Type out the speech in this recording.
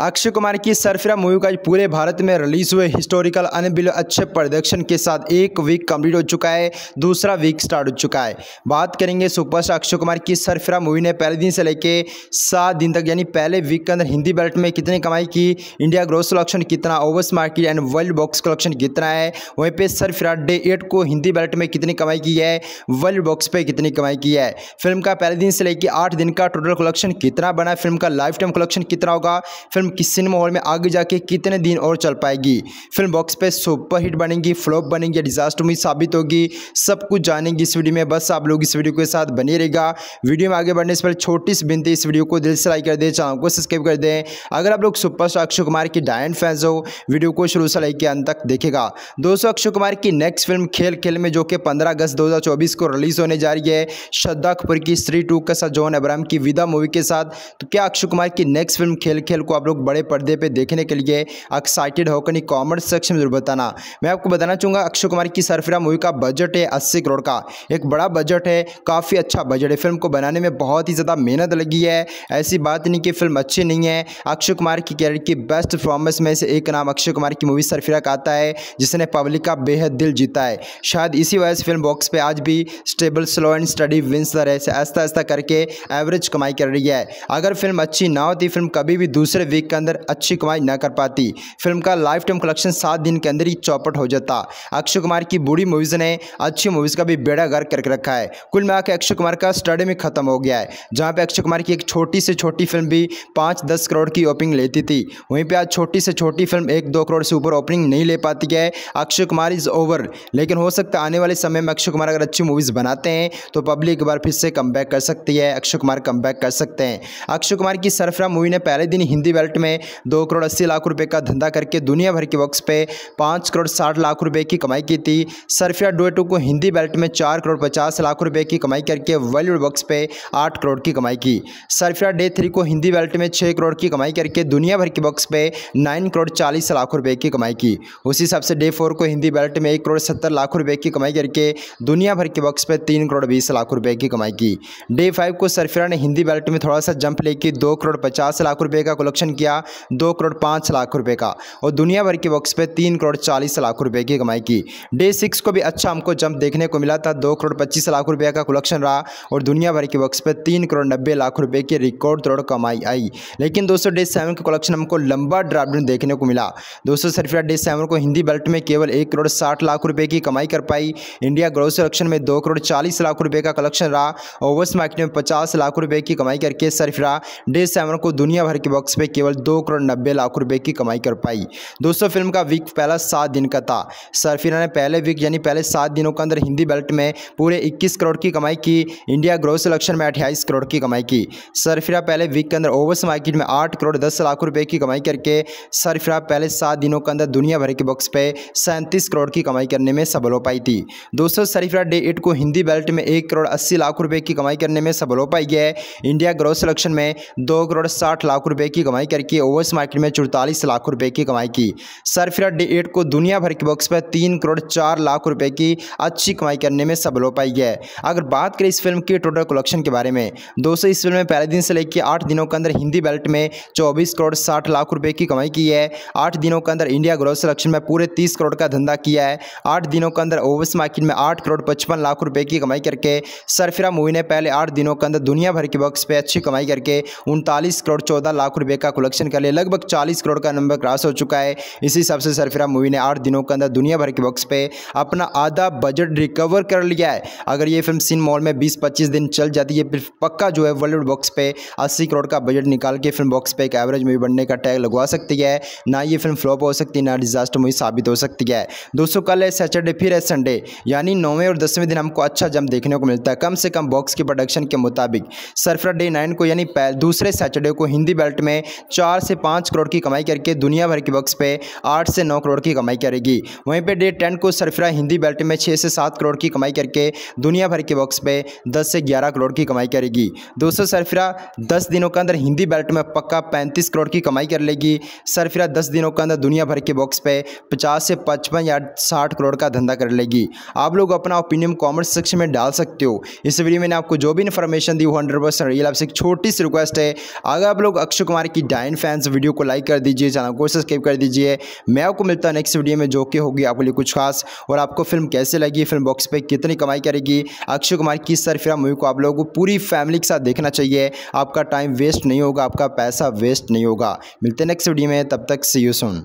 अक्षय कुमार की सरफिरा मूवी का पूरे भारत में रिलीज हुए हिस्टोरिकल अनबिल अच्छे प्रदर्शन के साथ एक वीक कंप्लीट हो चुका है दूसरा वीक स्टार्ट हो चुका है बात करेंगे सुपरस्टार अक्षय कुमार की सरफिरा मूवी ने पहले दिन से लेकर सात दिन तक यानी पहले वीक के अंदर हिंदी बैलेट में कितनी कमाई की इंडिया ग्रोस कलेक्शन कितना overseas market and world box collection कितना है वहीं पर सरफिरा डे एट को हिंदी बैलेट में कितनी कमाई की है वर्ल्ड बॉक्स पर कितनी कमाई की है फिल्म का पहले दिन से लेकर आठ दिन का टोटल कलेक्शन कितना बना फिल्म का लाइफ टाइम कलेक्शन कितना होगा फिल्म किस सिनेमा हॉल में आगे जाके कितने दिन और चल पाएगी फिल्म बॉक्स पे सुपर हिट बनेगी फ्लॉप बनेगी या डिजास्टर मूवी साबित होगी सब कुछ जानेंगे इस वीडियो में बस आप लोग इस वीडियो के साथ बने रहेगा वीडियो में आगे बढ़ने से पहले छोटी सी बिनती इस वीडियो को दिल से लाइक कर दें चैनल को सब्सक्राइब कर दें अगर आप लोग सुपरस्टार अक्षय कुमार की डायन फैंस हो वीडियो को शुरू से लाइक के अंत तक देखेगा दोस्तों अक्षय कुमार की नेक्स्ट फिल्म खेल खेल में जो कि पंद्रह अगस्त दो को रिलीज होने जा रही है श्रद्धा कपूर की स्त्री टू का साथ जॉन अब्राहम की विदा मूवी के साथ तो क्या अक्षय कुमार की नेक्स्ट फिल्म खेल खेल को आप लोग बड़े पर्दे पर देखने के लिए एक्साइटेड होकर नहीं कॉमेंट सेक्शन में जरूर बताना मैं आपको बताना चाहूँगा अक्षय कुमार की सरफिरा मूवी का बजट है अस्सी करोड़ का एक बड़ा बजट है काफ़ी अच्छा बजट है फिल्म को बनाने में बहुत ही ज़्यादा मेहनत लगी है ऐसी बात नहीं कि फिल्म अच्छी नहीं है अक्षय कुमार की कैरियर की बेस्ट परफॉर्मेंस में से एक नाम अक्षय कुमार की मूवी सरफिरा का आता है जिसने पब्लिक का बेहद दिल जीता है शायद इसी वजह से फिल्म बॉक्स पे आज भी stable slow and steady wins ऐसे ऐसा करके एवरेज कमाई कर रही है अगर फिल्म अच्छी ना होती फिल्म कभी भी दूसरे वीक वीक के अंदर अच्छी कमाई न कर पाती फिल्म का लाइफ टाइम कलेक्शन सात दिन के अंदर ही चौपट हो जाता अक्षय कुमार की बुरी मूवीज़ ने अच्छी मूवीज़ का भी बेड़ा गर्क करके रखा है कुल मिलाकर अक्षय कुमार का स्टडी में खत्म हो गया है जहाँ पर अक्षय कुमार की एक छोटी से छोटी फिल्म भी पाँच दस करोड़ की ओपनिंग लेती थी वहीं पर आज छोटी से छोटी फिल्म एक दो करोड़ से ऊपर ओपनिंग नहीं ले पाती है अक्षय कुमार इज़ ओवर लेकिन हो सकता है आने वाले समय में अक्षय कुमार अगर अच्छी मूवीज़ बनाते हैं तो पब्लिक एक बार फिर से कम कर सकती है अक्षय कुमार कम कर सकते हैं अक्षय कुमार की सरफरा मूवी ने पहले दिन हिंदी बैल रिजल्ट में दो करोड़ अस्सी लाख रुपए का धंधा करके दुनिया भर के वक्स पे पाँच करोड़ साठ लाख रुपए की कमाई की थी सरफिया डुएटो को हिंदी बेल्ट में चार करोड़ पचास लाख रुपए की कमाई करके वर्ल्ड वक्स पे आठ करोड़ की कमाई की सरफिया डे थ्री को हिंदी बेल्ट में छः करोड़ की कमाई करके दुनिया भर के वक्स पे नाइन करोड़ चालीस लाख रुपये की कमाई की उसी हिसाब से डे फोर को हिंदी बेल्ट में एक करोड़ सत्तर लाख रुपये की कमाई करके दुनिया भर के वक्स पे तीन करोड़ बीस लाख रुपये की कमाई की डे फाइव को सरफिया ने हिंदी बेल्ट में थोड़ा सा जंप लेके दो करोड़ पचास लाख रुपए का कलेक्शन किया दो करोड़ पाँच लाख रुपए का और दुनिया भर के बॉक्स पे तीन करोड़ चालीस लाख रुपए की कमाई की डे सिक्स को भी अच्छा हमको जंप देखने को मिला था दो करोड़ पच्चीस लाख रुपये का कलेक्शन रहा और दुनिया भर के बॉक्स पे तीन करोड़ नब्बे लाख रुपये की रिकॉर्ड तोड़ कमाई आई लेकिन दोस्तों डे सेवन का कलेक्शन हमको लंबा ड्राफ्ट देखने को मिला दोस्तों सरफिया डे सेवन को हिंदी बेल्ट में केवल एक करोड़ साठ लाख रुपये की कमाई कर पाई इंडिया ग्रोस कलेक्शन में दो करोड़ चालीस लाख रुपए का कलेक्शन रहा ओवर्स मार्केट में पचास लाख रुपए की कमाई करके सरफिरा डे सेवन को दुनिया भर के बॉक्स पे केवल केवल दो करोड़ नब्बे लाख रुपए की कमाई कर पाई दोस्तों फिल्म का वीक पहला सात दिन का था सरफिना ने पहले वीक यानी पहले सात दिनों के अंदर हिंदी बेल्ट में पूरे इक्कीस करोड़ की कमाई की इंडिया ग्रोथ सिलेक्शन में अट्ठाईस करोड़ की कमाई की सरफिरा पहले वीक के अंदर ओवर्स मार्केट में आठ करोड़ दस लाख रुपये की कमाई करके सरफिरा पहले सात दिनों के अंदर दुनिया भर के बॉक्स पे सैंतीस करोड़ की कमाई करने में सफल हो पाई थी दोस्तों सरफिरा डे एट को हिंदी बेल्ट में एक करोड़ अस्सी लाख रुपये की कमाई करने में सफल हो पाई है इंडिया ग्रोथ सिलेक्शन में दो करोड़ साठ लाख रुपये की कमाई करके ओवर्स मार्केट में चौतालीस लाख रुपए की कमाई की सरफिरा डे एट को दुनिया भर के बॉक्स पर तीन करोड़ चार लाख रुपए की अच्छी कमाई करने में सफल हो पाई है अगर बात करें इस फिल्म की टोटल कलेक्शन के बारे में दोस्तों इस फिल्म में पहले दिन से लेकर आठ दिनों के अंदर हिंदी बेल्ट में चौबीस करोड़ साठ लाख रुपये की कमाई की है आठ दिनों के अंदर इंडिया ग्रोथ सिलेक्शन में पूरे तीस करोड़ का धंधा किया है आठ दिनों के अंदर ओवर्स मार्केट में आठ करोड़ पचपन लाख रुपये की कमाई करके सरफिरा मूवी ने पहले आठ दिनों के अंदर दुनिया भर के बॉक्स पर अच्छी कमाई करके उनतालीस करोड़ चौदह लाख रुपये का कलेक्शन कर लिया लगभग चालीस करोड़ का नंबर क्रॉस हो चुका है इसी हिसाब से सरफिरा मूवी ने आठ दिनों के अंदर दुनिया भर के बॉक्स पे अपना आधा बजट रिकवर कर लिया है अगर ये फिल्म सिन मॉल में बीस पच्चीस दिन चल जाती है फिर पक्का जो है वर्ल्ड बॉक्स पे अस्सी करोड़ का बजट निकाल के फिल्म बॉक्स पे एक एवरेज मूवी बनने का टैग लगवा सकती है ना ये फिल्म फ्लॉप हो सकती है ना डिजास्टर मूवी साबित हो सकती है दोस्तों कल है सैटरडे फिर है संडे यानी नौवें और दसवें दिन हमको अच्छा जम देखने को मिलता है कम से कम बॉक्स की प्रोडक्शन के मुताबिक सरफरा डे नाइन को यानी दूसरे सैटरडे को हिंदी बेल्ट में चार से पाँच करोड़ की कमाई करके दुनिया भर के बक्स पे आठ से नौ करोड़ की कमाई करेगी वहीं पर डे टेन को सरफरा हिंदी बेल्ट में छः से सात करोड़ की कमाई करके दुनिया भर के बक्स पे दस से ग्यारह करोड़ की कमाई करेगी दोस्तों सरफरा दस दिनों के अंदर हिंदी बेल्ट में पक्का पैंतीस करोड़ की कमाई कर लेगी सरफरा दस दिनों के अंदर दुनिया भर के बॉक्स पे पचास से पचपन या साठ करोड़ का धंधा कर लेगी आप लोग अपना ओपिनियन कॉमेंट सेक्शन में डाल सकते हो इस वीडियो मैंने आपको जो भी इन्फॉर्मेशन दी वो हंड्रेड परसेंट रियल आपसे एक छोटी सी रिक्वेस्ट है अगर आप लोग अक्षय कुमार की डायन नाइन फैंस वीडियो को लाइक कर दीजिए चैनल को सब्सक्राइब कर दीजिए मैं आपको मिलता हूँ नेक्स्ट वीडियो में जो कि होगी आपके लिए कुछ खास और आपको फिल्म कैसे लगी फिल्म बॉक्स पर कितनी कमाई करेगी अक्षय कुमार की फिर मूवी को आप लोगों को पूरी फैमिली के साथ देखना चाहिए आपका टाइम वेस्ट नहीं होगा आपका पैसा वेस्ट नहीं होगा मिलते नेक्स्ट वीडियो में तब तक सी यू सुन